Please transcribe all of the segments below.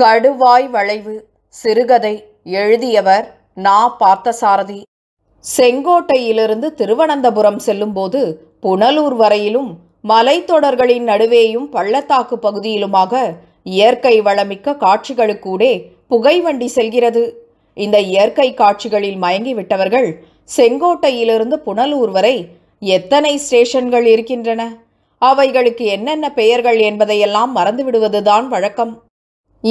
கடுவாய் வளைவு சிறுகதை எழுதியவர் நா பார்த்தசாரதி செங்கோட்டையிலிருந்து திருவனந்தபுரம் செல்லும்போது புனலூர் வரையிலும் மலைத்தொடர்களின் நடுவேயும் பள்ளத்தாக்கு பகுதியிலுமாக இயற்கை வளமிக்க காட்சிகளுக்கூடே புகைவண்டி செல்கிறது இந்த இயற்கை காட்சிகளில் மயங்கிவிட்டவர்கள் செங்கோட்டையிலிருந்து புனலூர் வரை எத்தனை ஸ்டேஷன்கள் இருக்கின்றன அவைகளுக்கு என்னென்ன பெயர்கள் என்பதையெல்லாம் மறந்துவிடுவதுதான் வழக்கம்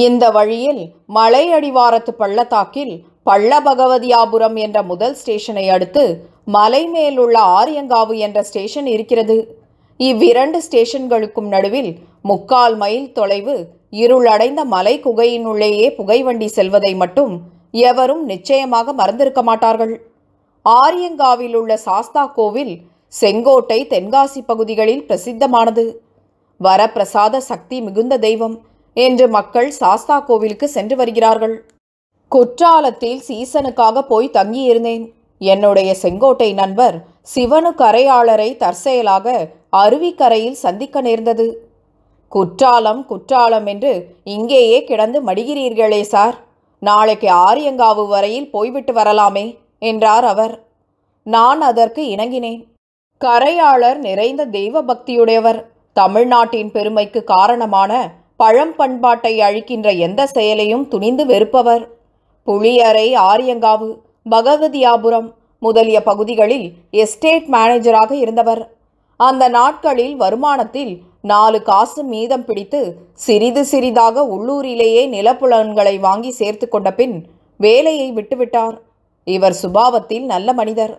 இந்த வழியில் மலை அடிவாரத்து பள்ளத்தாக்கில் பள்ள பகவதியாபுரம் என்ற முதல் ஸ்டேஷனை அடுத்து மலை மேலுள்ள ஆரியங்காவு என்ற ஸ்டேஷன் இருக்கிறது இவ்விரண்டு ஸ்டேஷன்களுக்கும் நடுவில் முக்கால் மைல் தொலைவு இருளடைந்த மலை குகையினுள்ளேயே புகைவண்டி செல்வதை மட்டும் எவரும் நிச்சயமாக மறந்திருக்க மாட்டார்கள் ஆரியங்காவில் உள்ள சாஸ்தா கோவில் செங்கோட்டை தென்காசி பகுதிகளில் பிரசித்தமானது வரப்பிரசாத சக்தி மிகுந்த தெய்வம் என்று மக்கள் சாஸ்தா கோவிலுக்கு சென்று வருகிறார்கள் குற்றாலத்தில் சீசனுக்காக போய் தங்கியிருந்தேன் என்னுடைய செங்கோட்டை நண்பர் சிவனு கரையாளரை தற்செயலாக அருவிக்கரையில் சந்திக்க நேர்ந்தது குற்றாலம் குற்றாலம் என்று இங்கேயே கிடந்து மடிகிறீர்களே சார் நாளைக்கு ஆரியங்காவு வரையில் போய்விட்டு வரலாமே என்றார் அவர் நான் அதற்கு இணங்கினேன் கரையாளர் நிறைந்த தெய்வ பக்தியுடையவர் தமிழ்நாட்டின் பெருமைக்கு காரணமான பழம் பண்பாட்டை அழிக்கின்ற எந்த செயலையும் துணிந்து வெறுப்பவர் புளியரை ஆரியங்காவு பகவதியாபுரம் முதலிய பகுதிகளில் எஸ்டேட் மேனேஜராக இருந்தவர் அந்த நாட்களில் வருமானத்தில் நாலு காசு மீதம் பிடித்து சிறிது சிறிதாக உள்ளூரிலேயே நிலப்புலன்களை வாங்கி சேர்த்து கொண்ட பின் வேலையை விட்டுவிட்டார் இவர் சுபாவத்தில் நல்ல மனிதர்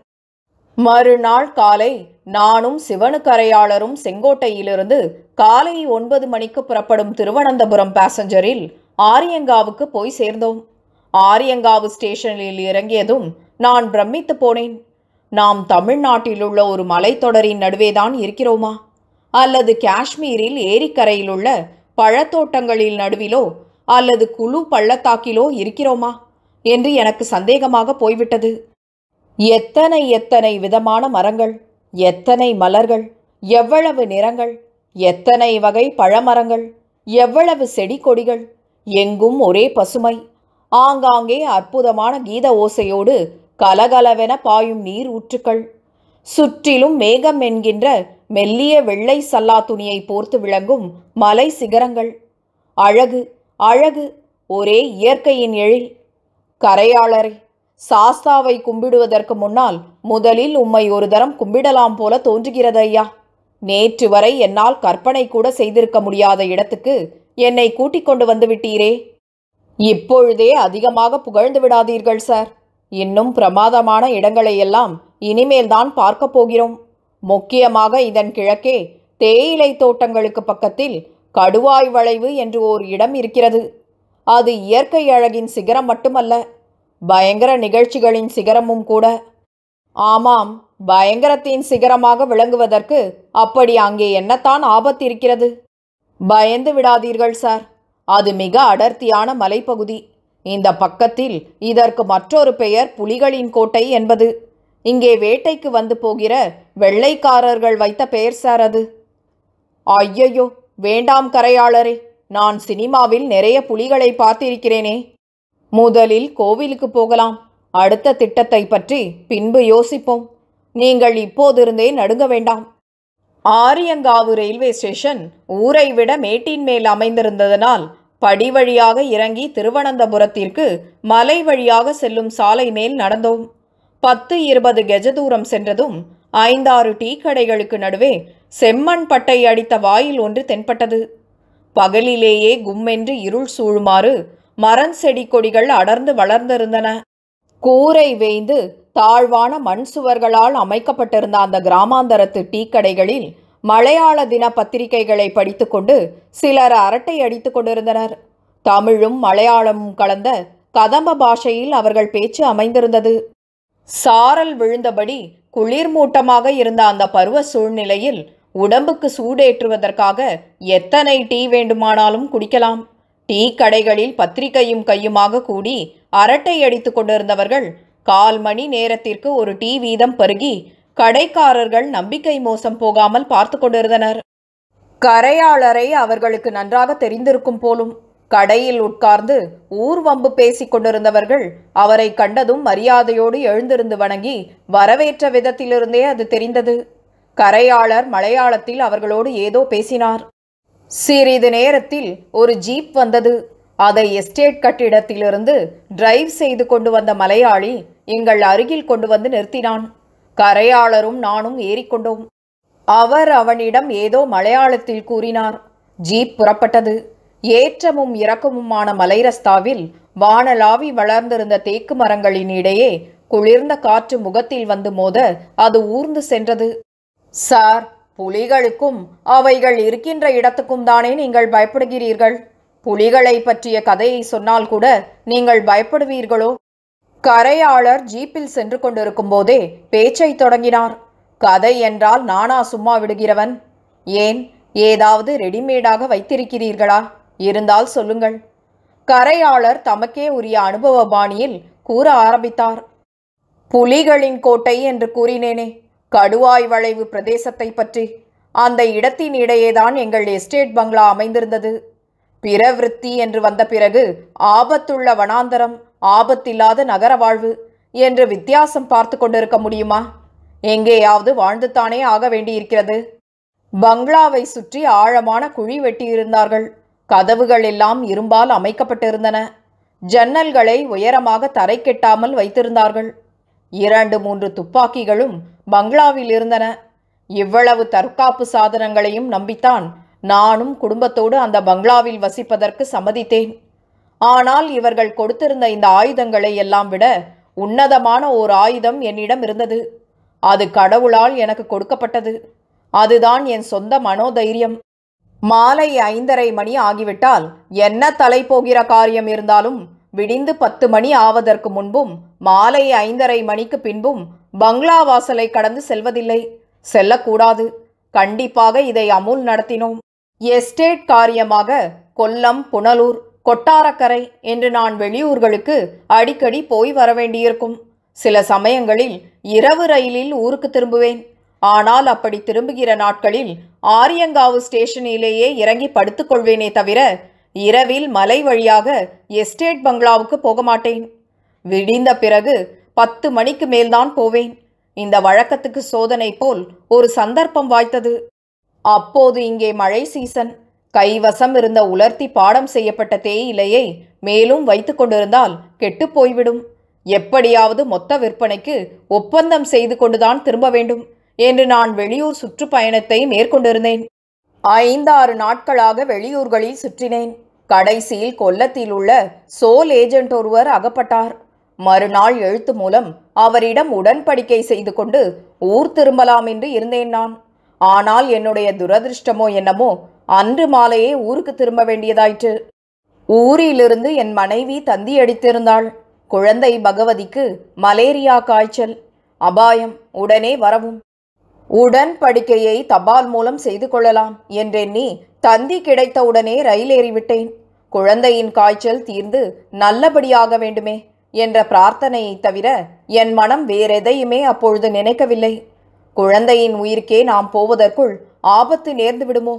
மறுநாள் காலை நானும் சிவனுக்கரையாளரும் செங்கோட்டையிலிருந்து காலை ஒன்பது மணிக்கு புறப்படும் திருவனந்தபுரம் பேசஞ்சரில் ஆரியங்காவுக்கு போய் சேர்ந்தோம் ஆரியங்காவு ஸ்டேஷனில் இறங்கியதும் நான் பிரமித்து போனேன் நாம் தமிழ்நாட்டில் உள்ள ஒரு மலைத்தொடரின் நடுவேதான் இருக்கிறோமா அல்லது காஷ்மீரில் ஏரிக்கரையில் உள்ள பழத்தோட்டங்களில் நடுவிலோ அல்லது குழு பள்ளத்தாக்கிலோ இருக்கிறோமா என்று எனக்கு சந்தேகமாக போய்விட்டது எத்தனை எத்தனை விதமான மரங்கள் எத்தனை மலர்கள் எவ்வளவு நிறங்கள் எத்தனை வகை பழமரங்கள் எவ்வளவு செடி கொடிகள் எங்கும் ஒரே பசுமை ஆங்காங்கே அற்புதமான கீத ஓசையோடு கலகலவென பாயும் நீர் ஊற்றுக்கள் சுற்றிலும் மேகம் என்கின்ற மெல்லிய வெள்ளை சல்லா துணியை போர்த்து விளங்கும் மலை சிகரங்கள் அழகு அழகு ஒரே இயற்கையின் எழில் கரையாளரை சாஸ்தாவை கும்பிடுவதற்கு முன்னால் முதலில் உம்மை ஒரு தரம் கும்பிடலாம் போல தோன்றுகிறது ஐயா நேற்று வரை என்னால் கற்பனை கூட செய்திருக்க முடியாத இடத்துக்கு என்னை கூட்டிக் கொண்டு வந்து விட்டீரே இப்பொழுதே அதிகமாக புகழ்ந்து விடாதீர்கள் சார் இன்னும் பிரமாதமான இடங்களையெல்லாம் இனிமேல்தான் பார்க்கப் போகிறோம் முக்கியமாக இதன் கிழக்கே தேயிலை தோட்டங்களுக்கு பக்கத்தில் கடுவாய் வளைவு என்று ஓர் இடம் இருக்கிறது அது இயற்கை அழகின் சிகரம் மட்டுமல்ல பயங்கர நிகழ்ச்சிகளின் சிகரமும் கூட ஆமாம் பயங்கரத்தின் சிகரமாக விளங்குவதற்கு அப்படி அங்கே என்னத்தான் ஆபத்து இருக்கிறது பயந்து விடாதீர்கள் சார் அது மிக அடர்த்தியான மலைப்பகுதி இந்த பக்கத்தில் இதற்கு மற்றொரு பெயர் புலிகளின் கோட்டை என்பது இங்கே வேட்டைக்கு வந்து போகிற வெள்ளைக்காரர்கள் வைத்த பெயர் சார் அது ஐயையோ வேண்டாம் கரையாளரே நான் சினிமாவில் நிறைய புலிகளை பார்த்திருக்கிறேனே முதலில் கோவிலுக்கு போகலாம் அடுத்த திட்டத்தை பற்றி பின்பு யோசிப்போம் நீங்கள் இப்போதிருந்தே நடுங்க வேண்டாம் ஆரியங்காவு ரயில்வே ஸ்டேஷன் ஊரை விட மேட்டின் மேல் அமைந்திருந்ததனால் படி வழியாக இறங்கி திருவனந்தபுரத்திற்கு மலை வழியாக செல்லும் சாலை மேல் நடந்தோம் பத்து இருபது கெஜ தூரம் சென்றதும் ஐந்தாறு டீ கடைகளுக்கு நடுவே செம்மண் பட்டை அடித்த வாயில் ஒன்று தென்பட்டது பகலிலேயே கும்மென்று இருள் சூழுமாறு மரம் செடி கொடிகள் அடர்ந்து வளர்ந்திருந்தன கூரை வேய்ந்து தாழ்வான மண் சுவர்களால் அமைக்கப்பட்டிருந்த அந்த கிராமாந்தரத்து டீ கடைகளில் மலையாள தின பத்திரிகைகளை படித்துக்கொண்டு சிலர் அரட்டை அடித்து கொண்டிருந்தனர் தமிழும் மலையாளமும் கலந்த கதம்ப பாஷையில் அவர்கள் பேச்சு அமைந்திருந்தது சாரல் விழுந்தபடி குளிர் மூட்டமாக இருந்த அந்த பருவ சூழ்நிலையில் உடம்புக்கு சூடேற்றுவதற்காக எத்தனை டீ வேண்டுமானாலும் குடிக்கலாம் டீ கடைகளில் பத்திரிகையும் கையுமாக கூடி அரட்டை அடித்து கொண்டிருந்தவர்கள் கால் மணி நேரத்திற்கு ஒரு டீ வீதம் பருகி கடைக்காரர்கள் நம்பிக்கை மோசம் போகாமல் பார்த்து கொண்டிருந்தனர் கரையாளரை அவர்களுக்கு நன்றாக தெரிந்திருக்கும் போலும் கடையில் உட்கார்ந்து ஊர்வம்பு பேசிக் கொண்டிருந்தவர்கள் அவரை கண்டதும் மரியாதையோடு எழுந்திருந்து வணங்கி வரவேற்ற விதத்திலிருந்தே அது தெரிந்தது கரையாளர் மலையாளத்தில் அவர்களோடு ஏதோ பேசினார் சிறிது நேரத்தில் ஒரு ஜீப் வந்தது அதை எஸ்டேட் கட்டிடத்திலிருந்து டிரைவ் செய்து கொண்டு வந்த மலையாளி எங்கள் அருகில் கொண்டு வந்து நிறுத்தினான் கரையாளரும் நானும் ஏறிக்கொண்டோம் அவர் அவனிடம் ஏதோ மலையாளத்தில் கூறினார் ஜீப் புறப்பட்டது ஏற்றமும் இறக்கமுமான மலைரஸ்தாவில் வானலாவி வளர்ந்திருந்த தேக்கு மரங்களின் இடையே குளிர்ந்த காற்று முகத்தில் வந்து மோத அது ஊர்ந்து சென்றது சார் புலிகளுக்கும் அவைகள் இருக்கின்ற இடத்துக்கும் தானே நீங்கள் பயப்படுகிறீர்கள் புலிகளை பற்றிய கதையை சொன்னால் கூட நீங்கள் பயப்படுவீர்களோ கரையாளர் ஜீப்பில் சென்று கொண்டிருக்கும் போதே பேச்சை தொடங்கினார் கதை என்றால் நானா சும்மா விடுகிறவன் ஏன் ஏதாவது ரெடிமேடாக வைத்திருக்கிறீர்களா இருந்தால் சொல்லுங்கள் கரையாளர் தமக்கே உரிய அனுபவ பாணியில் கூற ஆரம்பித்தார் புலிகளின் கோட்டை என்று கூறினேனே கடுவாய் வளைவு பிரதேசத்தை பற்றி அந்த இடத்தின் இடையேதான் எங்கள் எஸ்டேட் பங்களா அமைந்திருந்தது பிரவிற்த்தி என்று வந்த பிறகு ஆபத்துள்ள வனாந்தரம் ஆபத்தில்லாத நகர வாழ்வு என்று வித்தியாசம் பார்த்து கொண்டிருக்க முடியுமா எங்கேயாவது வாழ்ந்துத்தானே ஆக வேண்டியிருக்கிறது பங்களாவை சுற்றி ஆழமான குழி வெட்டியிருந்தார்கள் கதவுகள் எல்லாம் இரும்பால் அமைக்கப்பட்டிருந்தன ஜன்னல்களை உயரமாக தரை கெட்டாமல் வைத்திருந்தார்கள் இரண்டு மூன்று துப்பாக்கிகளும் பங்களாவில் இருந்தன இவ்வளவு தற்காப்பு சாதனங்களையும் நம்பித்தான் நானும் குடும்பத்தோடு அந்த பங்களாவில் வசிப்பதற்கு சம்மதித்தேன் ஆனால் இவர்கள் கொடுத்திருந்த இந்த ஆயுதங்களை எல்லாம் விட உன்னதமான ஓர் ஆயுதம் என்னிடம் இருந்தது அது கடவுளால் எனக்கு கொடுக்கப்பட்டது அதுதான் என் சொந்த மனோதைரியம் மாலை ஐந்தரை மணி ஆகிவிட்டால் என்ன தலை போகிற காரியம் இருந்தாலும் விடிந்து பத்து மணி ஆவதற்கு முன்பும் மாலை ஐந்தரை மணிக்கு பின்பும் பங்களா வாசலை கடந்து செல்வதில்லை செல்லக்கூடாது கண்டிப்பாக இதை அமுல் நடத்தினோம் எஸ்டேட் காரியமாக கொல்லம் புனலூர் கொட்டாரக்கரை என்று நான் வெளியூர்களுக்கு அடிக்கடி போய் வரவேண்டியிருக்கும் சில சமயங்களில் இரவு ரயிலில் ஊருக்கு திரும்புவேன் ஆனால் அப்படி திரும்புகிற நாட்களில் ஆரியங்காவு ஸ்டேஷனிலேயே இறங்கி படுத்துக்கொள்வேனே தவிர இரவில் மலை வழியாக எஸ்டேட் பங்களாவுக்கு போக மாட்டேன் விடிந்த பிறகு பத்து மணிக்கு மேல்தான் போவேன் இந்த வழக்கத்துக்கு சோதனை போல் ஒரு சந்தர்ப்பம் வாய்த்தது அப்போது இங்கே மழை சீசன் கைவசம் இருந்த உலர்த்தி பாடம் செய்யப்பட்ட தேயிலையை மேலும் வைத்து கொண்டிருந்தால் கெட்டுப்போய்விடும் போய்விடும் எப்படியாவது மொத்த விற்பனைக்கு ஒப்பந்தம் செய்து கொண்டுதான் திரும்ப வேண்டும் என்று நான் வெளியூர் சுற்றுப்பயணத்தை மேற்கொண்டிருந்தேன் ஐந்தாறு நாட்களாக வெளியூர்களில் சுற்றினேன் கடைசியில் கொல்லத்தில் உள்ள சோல் ஏஜென்ட் ஒருவர் அகப்பட்டார் மறுநாள் எழுத்து மூலம் அவரிடம் உடன்படிக்கை செய்து கொண்டு ஊர் திரும்பலாம் என்று இருந்தேன் நான் ஆனால் என்னுடைய துரதிருஷ்டமோ என்னமோ அன்று மாலையே ஊருக்கு திரும்ப வேண்டியதாயிற்று ஊரிலிருந்து என் மனைவி தந்தி அடித்திருந்தாள் குழந்தை பகவதிக்கு மலேரியா காய்ச்சல் அபாயம் உடனே வரவும் உடன்படிக்கையை தபால் மூலம் செய்து கொள்ளலாம் என்றெண்ணி தந்தி கிடைத்தவுடனே ரயில் ஏறிவிட்டேன் குழந்தையின் காய்ச்சல் தீர்ந்து நல்லபடியாக வேண்டுமே என்ற பிரார்த்தனையை தவிர என் மனம் வேறெதையுமே அப்பொழுது நினைக்கவில்லை குழந்தையின் உயிருக்கே நாம் போவதற்குள் ஆபத்து நேர்ந்து விடுமோ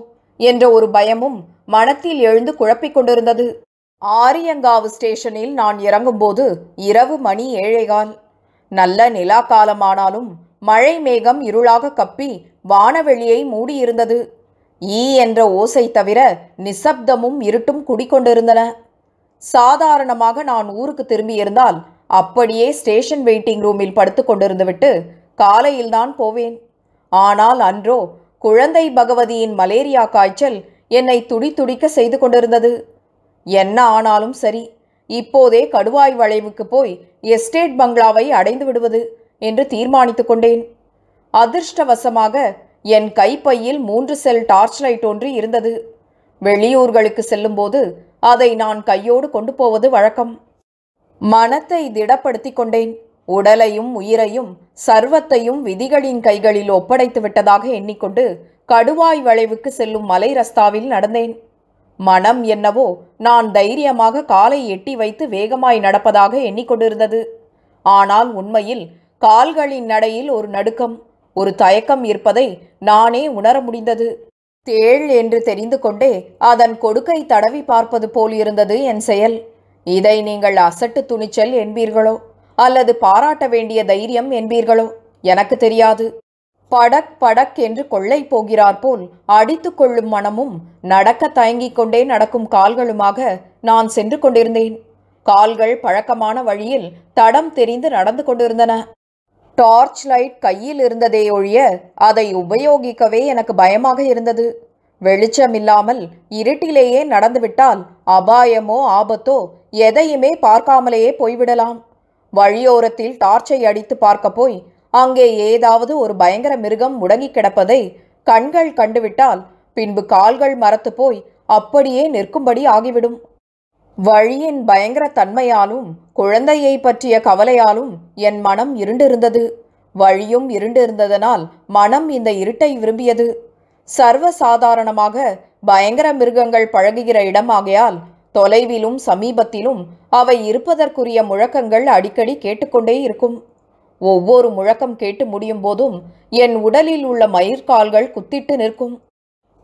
என்ற ஒரு பயமும் மனத்தில் எழுந்து குழப்பிக் கொண்டிருந்தது ஆரியங்காவு ஸ்டேஷனில் நான் இறங்கும்போது இரவு மணி ஏழைகால் நல்ல நிலா காலமானாலும் மழை மேகம் இருளாக கப்பி வானவெளியை மூடியிருந்தது ஈ என்ற ஓசை தவிர நிசப்தமும் இருட்டும் குடிக்கொண்டிருந்தன சாதாரணமாக நான் ஊருக்கு திரும்பியிருந்தால் அப்படியே ஸ்டேஷன் வெயிட்டிங் ரூமில் படுத்து கொண்டிருந்துவிட்டு காலையில்தான் போவேன் ஆனால் அன்றோ குழந்தை பகவதியின் மலேரியா காய்ச்சல் என்னை துடி துடிக்க செய்து கொண்டிருந்தது என்ன ஆனாலும் சரி இப்போதே கடுவாய் வளைவுக்கு போய் எஸ்டேட் பங்களாவை அடைந்து விடுவது என்று தீர்மானித்துக் கொண்டேன் அதிர்ஷ்டவசமாக என் கைப்பையில் மூன்று செல் டார்ச் லைட் ஒன்று இருந்தது வெளியூர்களுக்கு செல்லும்போது அதை நான் கையோடு கொண்டு போவது வழக்கம் மனத்தை திடப்படுத்திக் கொண்டேன் உடலையும் உயிரையும் சர்வத்தையும் விதிகளின் கைகளில் ஒப்படைத்து விட்டதாக எண்ணிக்கொண்டு கடுவாய் வளைவுக்கு செல்லும் மலை ரஸ்தாவில் நடந்தேன் மனம் என்னவோ நான் தைரியமாக காலை எட்டி வைத்து வேகமாய் நடப்பதாக எண்ணிக்கொண்டிருந்தது ஆனால் உண்மையில் கால்களின் நடையில் ஒரு நடுக்கம் ஒரு தயக்கம் இருப்பதை நானே உணர முடிந்தது தேள் என்று தெரிந்து கொண்டே அதன் கொடுக்கை தடவி பார்ப்பது போல் இருந்தது என் செயல் இதை நீங்கள் அசட்டு துணிச்சல் என்பீர்களோ அல்லது பாராட்ட வேண்டிய தைரியம் என்பீர்களோ எனக்கு தெரியாது படக் படக் என்று கொள்ளை போகிறார் போல் அடித்து கொள்ளும் மனமும் நடக்க தயங்கிக் கொண்டே நடக்கும் கால்களுமாக நான் சென்று கொண்டிருந்தேன் கால்கள் பழக்கமான வழியில் தடம் தெரிந்து நடந்து கொண்டிருந்தன டார்ச் லைட் கையில் இருந்ததே ஒழிய அதை உபயோகிக்கவே எனக்கு பயமாக இருந்தது வெளிச்சம் இல்லாமல் இருட்டிலேயே நடந்துவிட்டால் அபாயமோ ஆபத்தோ எதையுமே பார்க்காமலேயே போய்விடலாம் வழியோரத்தில் டார்ச்சை அடித்து பார்க்க போய் அங்கே ஏதாவது ஒரு பயங்கர மிருகம் முடங்கி கிடப்பதை கண்கள் கண்டுவிட்டால் பின்பு கால்கள் மரத்து போய் அப்படியே நிற்கும்படி ஆகிவிடும் வழியின் பயங்கர தன்மையாலும் குழந்தையை பற்றிய கவலையாலும் என் மனம் இருண்டிருந்தது வழியும் இருண்டிருந்ததனால் மனம் இந்த இருட்டை விரும்பியது சர்வ சாதாரணமாக பயங்கர மிருகங்கள் பழகுகிற இடமாகையால் தொலைவிலும் சமீபத்திலும் அவை இருப்பதற்குரிய முழக்கங்கள் அடிக்கடி கேட்டுக்கொண்டே இருக்கும் ஒவ்வொரு முழக்கம் கேட்டு முடியும் போதும் என் உடலில் உள்ள மயிர்கால்கள் குத்திட்டு நிற்கும்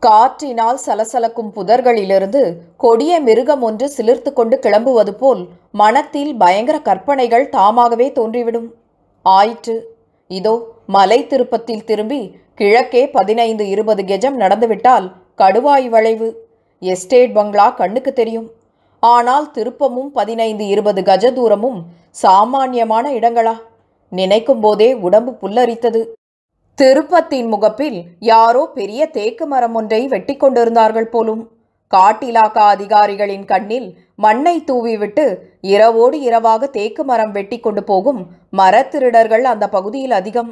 காற்றினால் சலசலக்கும் புதர்களிலிருந்து கொடிய மிருகம் ஒன்று சிலிர்த்து கொண்டு கிளம்புவது போல் மனத்தில் பயங்கர கற்பனைகள் தாமாகவே தோன்றிவிடும் ஆயிற்று இதோ மலை திருப்பத்தில் திரும்பி கிழக்கே பதினைந்து இருபது கெஜம் நடந்துவிட்டால் கடுவாய் வளைவு எஸ்டேட் பங்களா கண்ணுக்கு தெரியும் ஆனால் திருப்பமும் பதினைந்து இருபது கஜ தூரமும் சாமானியமான இடங்களா நினைக்கும் போதே உடம்பு புல்லரித்தது திருப்பத்தின் முகப்பில் யாரோ பெரிய தேக்கு மரம் ஒன்றை வெட்டி கொண்டிருந்தார்கள் போலும் காட்டிலாக்கா அதிகாரிகளின் கண்ணில் மண்ணை தூவிவிட்டு இரவோடு இரவாக தேக்கு மரம் வெட்டி கொண்டு போகும் மரத்திருடர்கள் அந்த பகுதியில் அதிகம்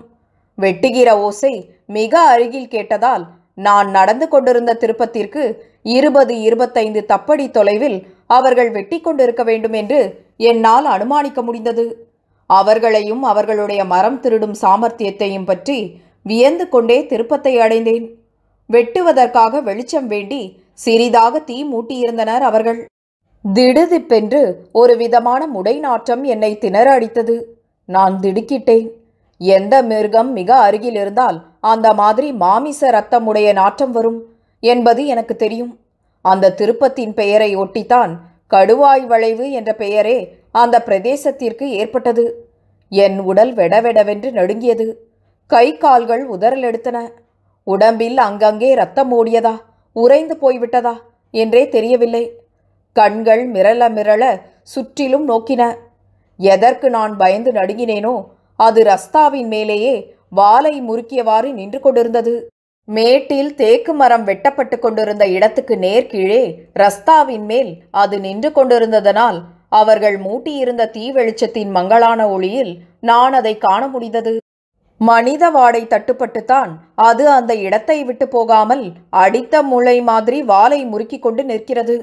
வெட்டுகிற ஓசை மிக அருகில் கேட்டதால் நான் நடந்து கொண்டிருந்த திருப்பத்திற்கு இருபது இருபத்தைந்து தப்படி தொலைவில் அவர்கள் வெட்டி கொண்டிருக்க வேண்டும் என்று என்னால் அனுமானிக்க முடிந்தது அவர்களையும் அவர்களுடைய மரம் திருடும் சாமர்த்தியத்தையும் பற்றி வியந்து கொண்டே திருப்பத்தை அடைந்தேன் வெட்டுவதற்காக வெளிச்சம் வேண்டி சிறிதாக தீ மூட்டியிருந்தனர் அவர்கள் திடுதிப்பென்று ஒரு விதமான முடை நாற்றம் என்னை திணற அடித்தது நான் திடுக்கிட்டேன் எந்த மிருகம் மிக அருகில் இருந்தால் அந்த மாதிரி மாமிச ரத்தமுடைய நாற்றம் வரும் என்பது எனக்கு தெரியும் அந்த திருப்பத்தின் பெயரை ஒட்டித்தான் கடுவாய் வளைவு என்ற பெயரே அந்த பிரதேசத்திற்கு ஏற்பட்டது என் உடல் வெடவெடவென்று நடுங்கியது கை கால்கள் உதறல் எடுத்தன உடம்பில் அங்கங்கே ரத்தம் ஓடியதா உறைந்து போய்விட்டதா என்றே தெரியவில்லை கண்கள் மிரள மிரள சுற்றிலும் நோக்கின எதற்கு நான் பயந்து நடுங்கினேனோ அது ரஸ்தாவின் மேலேயே வாலை முறுக்கியவாறு நின்று கொண்டிருந்தது மேட்டில் தேக்கு மரம் வெட்டப்பட்டு கொண்டிருந்த இடத்துக்கு நேர்கீழே ரஸ்தாவின் மேல் அது நின்று கொண்டிருந்ததனால் அவர்கள் மூட்டியிருந்த தீ வெளிச்சத்தின் மங்களான ஒளியில் நான் அதை காண முடிந்தது மனித வாடை தட்டுப்பட்டுத்தான் அது அந்த இடத்தை விட்டு போகாமல் அடித்த முளை மாதிரி வாலை முறுக்கிக் கொண்டு நிற்கிறது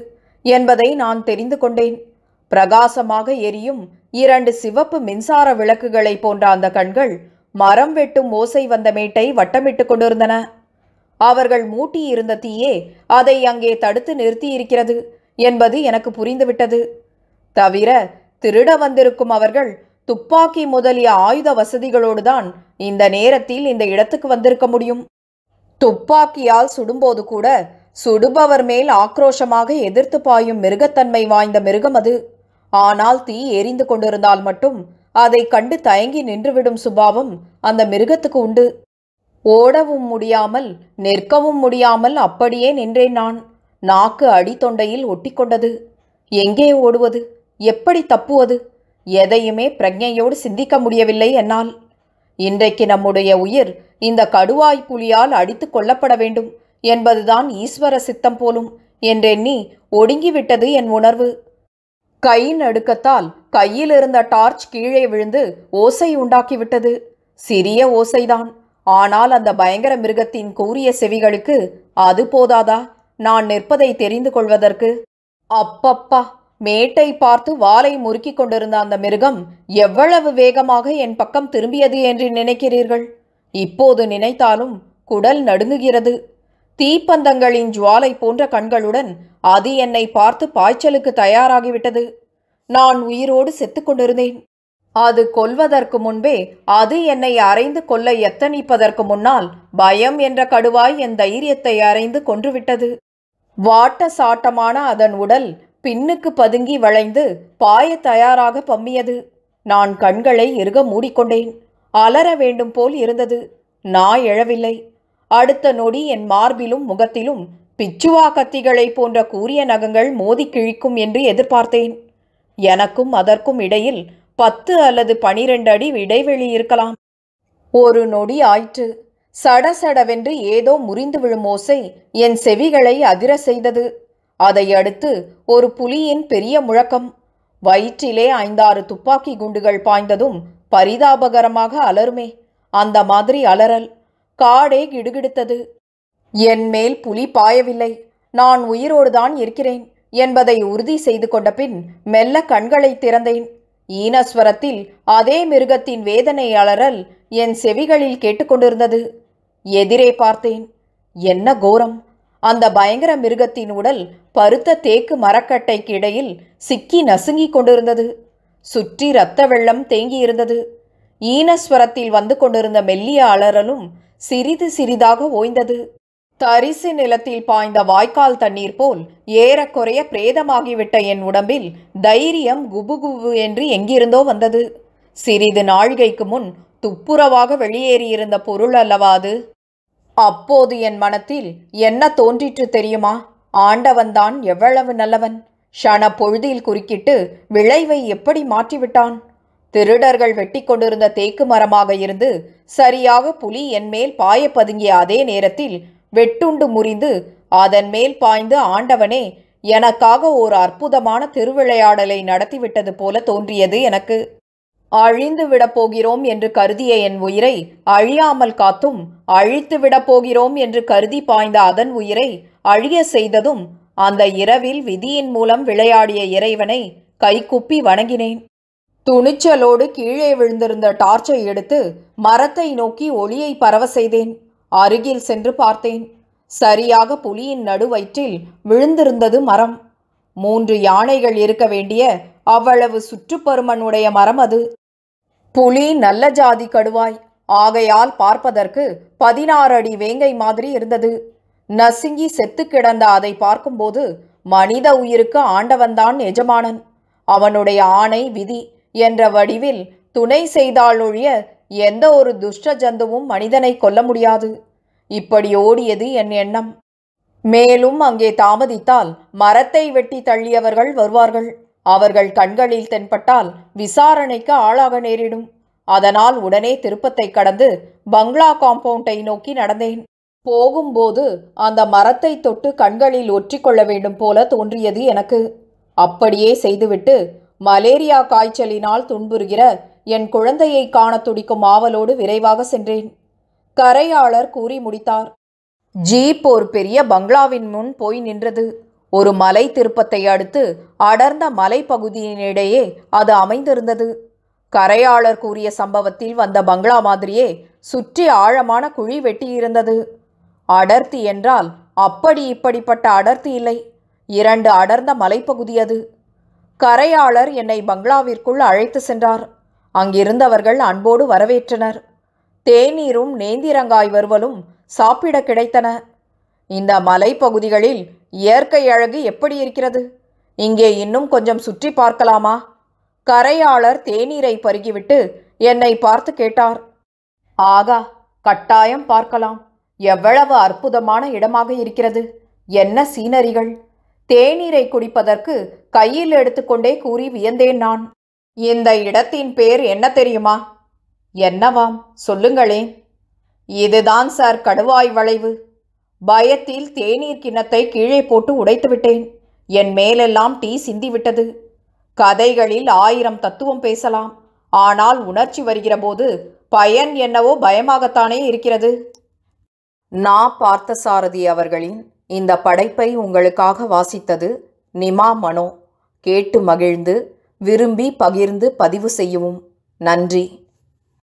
என்பதை நான் தெரிந்து கொண்டேன் பிரகாசமாக எரியும் இரண்டு சிவப்பு மின்சார விளக்குகளை போன்ற அந்த கண்கள் மரம் வெட்டும் ஓசை வந்த மேட்டை வட்டமிட்டு கொண்டிருந்தன அவர்கள் மூட்டியிருந்த தீயே அதை அங்கே தடுத்து நிறுத்தி இருக்கிறது என்பது எனக்கு புரிந்துவிட்டது தவிர திருட வந்திருக்கும் அவர்கள் துப்பாக்கி முதலிய ஆயுத வசதிகளோடு தான் இந்த நேரத்தில் இந்த இடத்துக்கு வந்திருக்க முடியும் துப்பாக்கியால் சுடும்போது கூட சுடுபவர் மேல் ஆக்ரோஷமாக எதிர்த்து பாயும் மிருகத்தன்மை வாய்ந்த மிருகம் அது ஆனால் தீ எரிந்து கொண்டிருந்தால் மட்டும் அதை கண்டு தயங்கி நின்றுவிடும் சுபாவம் அந்த மிருகத்துக்கு உண்டு ஓடவும் முடியாமல் நிற்கவும் முடியாமல் அப்படியே நின்றேன் நான் நாக்கு அடி தொண்டையில் ஒட்டிக்கொண்டது எங்கே ஓடுவது எப்படி தப்புவது எதையுமே பிரஜையோடு சிந்திக்க முடியவில்லை என்னால் இன்றைக்கு நம்முடைய உயிர் இந்த கடுவாய் புலியால் அடித்து கொள்ளப்பட வேண்டும் என்பதுதான் ஈஸ்வர சித்தம் போலும் என்றெண்ணி ஒடுங்கிவிட்டது என் உணர்வு கை நடுக்கத்தால் கையில் இருந்த டார்ச் கீழே விழுந்து ஓசை உண்டாக்கிவிட்டது சிறிய ஓசைதான் ஆனால் அந்த பயங்கர மிருகத்தின் கூறிய செவிகளுக்கு அது போதாதா நான் நிற்பதை தெரிந்து கொள்வதற்கு அப்பப்பா மேட்டை பார்த்து வாலை முறுக்கிக் கொண்டிருந்த அந்த மிருகம் எவ்வளவு வேகமாக என் பக்கம் திரும்பியது என்று நினைக்கிறீர்கள் இப்போது நினைத்தாலும் குடல் நடுங்குகிறது தீப்பந்தங்களின் ஜுவாலை போன்ற கண்களுடன் அது என்னை பார்த்து பாய்ச்சலுக்கு தயாராகிவிட்டது நான் உயிரோடு செத்துக்கொண்டிருந்தேன் அது கொல்வதற்கு முன்பே அது என்னை அரைந்து கொல்ல எத்தனிப்பதற்கு முன்னால் பயம் என்ற கடுவாய் என் தைரியத்தை அரைந்து கொன்றுவிட்டது வாட்ட சாட்டமான அதன் உடல் பின்னுக்கு பதுங்கி வளைந்து பாய தயாராக பம்மியது நான் கண்களை இறுக மூடிக்கொண்டேன் அலற வேண்டும் போல் இருந்தது நான் எழவில்லை அடுத்த நொடி என் மார்பிலும் முகத்திலும் பிச்சுவா கத்திகளை போன்ற கூரிய நகங்கள் மோதி கிழிக்கும் என்று எதிர்பார்த்தேன் எனக்கும் அதற்கும் இடையில் பத்து அல்லது பனிரெண்டு அடி இடைவெளி இருக்கலாம் ஒரு நொடி ஆயிற்று சடசடவென்று ஏதோ முறிந்து விழும் ஓசை என் செவிகளை அதிர செய்தது அதையடுத்து ஒரு புலியின் பெரிய முழக்கம் வயிற்றிலே ஐந்தாறு துப்பாக்கி குண்டுகள் பாய்ந்ததும் பரிதாபகரமாக அலருமே அந்த மாதிரி அலறல் காடே கிடுகிடுத்தது என் மேல் புலி பாயவில்லை நான் உயிரோடுதான் இருக்கிறேன் என்பதை உறுதி செய்து கொண்ட பின் மெல்ல கண்களை திறந்தேன் ஈனஸ்வரத்தில் அதே மிருகத்தின் வேதனை அலறல் என் செவிகளில் கேட்டுக்கொண்டிருந்தது எதிரே பார்த்தேன் என்ன கோரம் அந்த பயங்கர மிருகத்தின் உடல் பருத்த தேக்கு மரக்கட்டைக்கு இடையில் சிக்கி நசுங்கிக் கொண்டிருந்தது சுற்றி இரத்த வெள்ளம் தேங்கியிருந்தது ஈனஸ்வரத்தில் வந்து கொண்டிருந்த மெல்லிய அலறலும் சிறிது சிறிதாக ஓய்ந்தது தரிசு நிலத்தில் பாய்ந்த வாய்க்கால் தண்ணீர் போல் ஏறக்குறைய பிரேதமாகிவிட்ட என் உடம்பில் தைரியம் குபுகுபு என்று எங்கிருந்தோ வந்தது சிறிது நாழிகைக்கு முன் துப்புரவாக வெளியேறியிருந்த பொருள் அல்லவா அது அப்போது என் மனத்தில் என்ன தோன்றிற்று தெரியுமா ஆண்டவன்தான் எவ்வளவு நல்லவன் ஷண பொழுதில் குறுக்கிட்டு விளைவை எப்படி மாற்றிவிட்டான் திருடர்கள் வெட்டி கொண்டிருந்த தேக்கு மரமாக இருந்து சரியாக புலி என் மேல் பாய பதுங்கிய அதே நேரத்தில் வெட்டுண்டு முறிந்து அதன் மேல் பாய்ந்து ஆண்டவனே எனக்காக ஓர் அற்புதமான திருவிளையாடலை நடத்திவிட்டது போல தோன்றியது எனக்கு அழிந்து விடப் போகிறோம் என்று கருதிய என் உயிரை அழியாமல் காத்தும் அழித்து போகிறோம் என்று கருதி பாய்ந்த அதன் உயிரை அழிய செய்ததும் அந்த இரவில் விதியின் மூலம் விளையாடிய இறைவனை கைக்குப்பி வணங்கினேன் துணிச்சலோடு கீழே விழுந்திருந்த டார்ச்சை எடுத்து மரத்தை நோக்கி ஒளியை பரவ செய்தேன் அருகில் சென்று பார்த்தேன் சரியாக புலியின் நடுவயிற்றில் விழுந்திருந்தது மரம் மூன்று யானைகள் இருக்க வேண்டிய அவ்வளவு சுற்றுப்பருமனுடைய மரம் அது புலி நல்ல ஜாதி கடுவாய் ஆகையால் பார்ப்பதற்கு பதினாறு அடி வேங்கை மாதிரி இருந்தது நசுங்கி செத்து கிடந்த அதை பார்க்கும்போது மனித உயிருக்கு ஆண்டவன்தான் எஜமானன் அவனுடைய ஆணை விதி என்ற வடிவில் துணை செய்தாலொழிய எந்த ஒரு துஷ்ட ஜந்துவும் மனிதனை கொல்ல முடியாது இப்படி ஓடியது என் எண்ணம் மேலும் அங்கே தாமதித்தால் மரத்தை வெட்டி தள்ளியவர்கள் வருவார்கள் அவர்கள் கண்களில் தென்பட்டால் விசாரணைக்கு ஆளாக நேரிடும் அதனால் உடனே திருப்பத்தை கடந்து பங்களா காம்பவுண்டை நோக்கி நடந்தேன் போகும்போது அந்த மரத்தை தொட்டு கண்களில் ஒற்றிக்கொள்ள வேண்டும் போல தோன்றியது எனக்கு அப்படியே செய்துவிட்டு மலேரியா காய்ச்சலினால் துன்புறுகிற என் குழந்தையை காண துடிக்கும் ஆவலோடு விரைவாக சென்றேன் கரையாளர் கூறி முடித்தார் ஜீப் ஒரு பெரிய பங்களாவின் முன் போய் நின்றது ஒரு மலை திருப்பத்தை அடுத்து அடர்ந்த மலைப்பகுதியினிடையே அது அமைந்திருந்தது கரையாளர் கூறிய சம்பவத்தில் வந்த பங்களா மாதிரியே சுற்றி ஆழமான குழி வெட்டியிருந்தது அடர்த்தி என்றால் அப்படி இப்படிப்பட்ட அடர்த்தி இல்லை இரண்டு அடர்ந்த மலைப்பகுதி அது கரையாளர் என்னை பங்களாவிற்குள் அழைத்து சென்றார் அங்கிருந்தவர்கள் அன்போடு வரவேற்றனர் தேநீரும் நேந்திரங்காய் வருவலும் சாப்பிட கிடைத்தன இந்த மலைப்பகுதிகளில் இயற்கை அழகு எப்படி இருக்கிறது இங்கே இன்னும் கொஞ்சம் சுற்றி பார்க்கலாமா கரையாளர் தேநீரை பருகிவிட்டு என்னை பார்த்து கேட்டார் ஆகா கட்டாயம் பார்க்கலாம் எவ்வளவு அற்புதமான இடமாக இருக்கிறது என்ன சீனரிகள் தேநீரை குடிப்பதற்கு கையில் எடுத்துக்கொண்டே கூறி வியந்தேன் நான் இந்த இடத்தின் பேர் என்ன தெரியுமா என்னவாம் சொல்லுங்களேன் இதுதான் சார் கடுவாய் வளைவு பயத்தில் தேநீர் கிண்ணத்தை கீழே போட்டு உடைத்துவிட்டேன் என் மேலெல்லாம் டீ சிந்திவிட்டது கதைகளில் ஆயிரம் தத்துவம் பேசலாம் ஆனால் உணர்ச்சி வருகிற போது பயன் என்னவோ பயமாகத்தானே இருக்கிறது நா பார்த்தசாரதி அவர்களின் இந்த படைப்பை உங்களுக்காக வாசித்தது நிமா மனோ கேட்டு மகிழ்ந்து விரும்பி பகிர்ந்து பதிவு செய்யவும் நன்றி